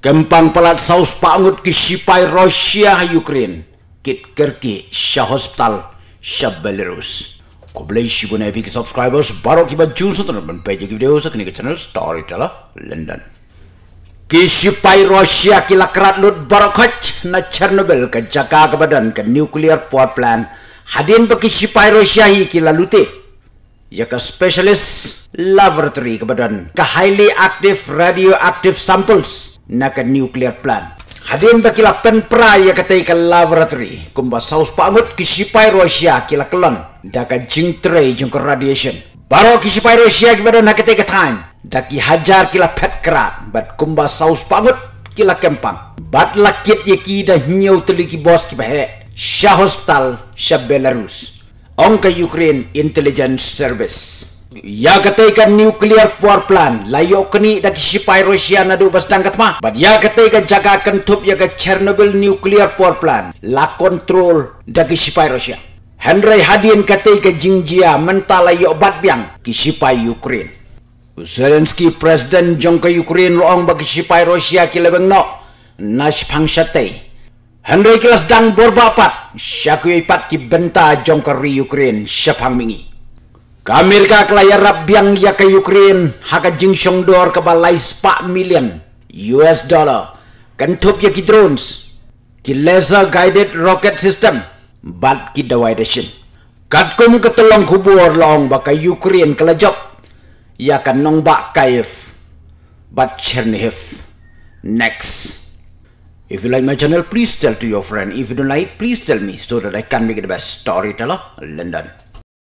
Kempang pelat saus pangut ke sipai Rusia Ukraine. Kit kerki sya hospital sya Belarus. Ko beli si guna evi subscribers baru kibat jus atau nampen page ke video sekini ke channel Storyteller London. Kisipai Rusia kila kerat lut baru kach na Chernobyl ke jaka ke badan ke nuclear power plant. Hadin pa kisipai sipai Rusia hi ke lalute. Ya ke specialist laboratory ke badan ke highly active radioactive samples nak nuclear plant. Hadin ba kila pen pray ya katai ka laboratory kumba saus pangut kisipai Rusia kila kelan. daka jing tray jing radiation Baru kisipai Rusia kibada nak katai ka time daki hajar kila pet kra bat kumba saus pangut kila kempang bat lakit ye ki dah hinyo tuli ki bos ki bahe sha hospital sha Belarus ongka Ukraine intelligence service Ya kata ikan nuklear power plant layo kini dak sipai Rusia nadu bas dang katma. Bad ya kata ikan jaga akan tup ya ke Chernobyl nuklear power plant la kontrol dak sipai Rusia. Henry Hadian kata ikan jingjia mental layo bat biang kisipai Ukraine. Zelensky presiden jong Ukraine loong bagi sipai Rusia kila beng nok nash pangsate. Henry kelas dang borba pat syakui pat kibenta benta Ukraine syapang mingi. Kamirka kelayar rabiang ya ke Ukraine haka jingsyong dor ke balai 4 million US dollar kentup ya ki drones ki laser guided rocket system bat ki dawai desin katkum ketelong kubur long baka Ukraine kelajok ya kan nong bak kaif bat Chernihiv next If you like my channel, please tell to your friend. If you don't like, please tell me so that I can make the best storyteller. London.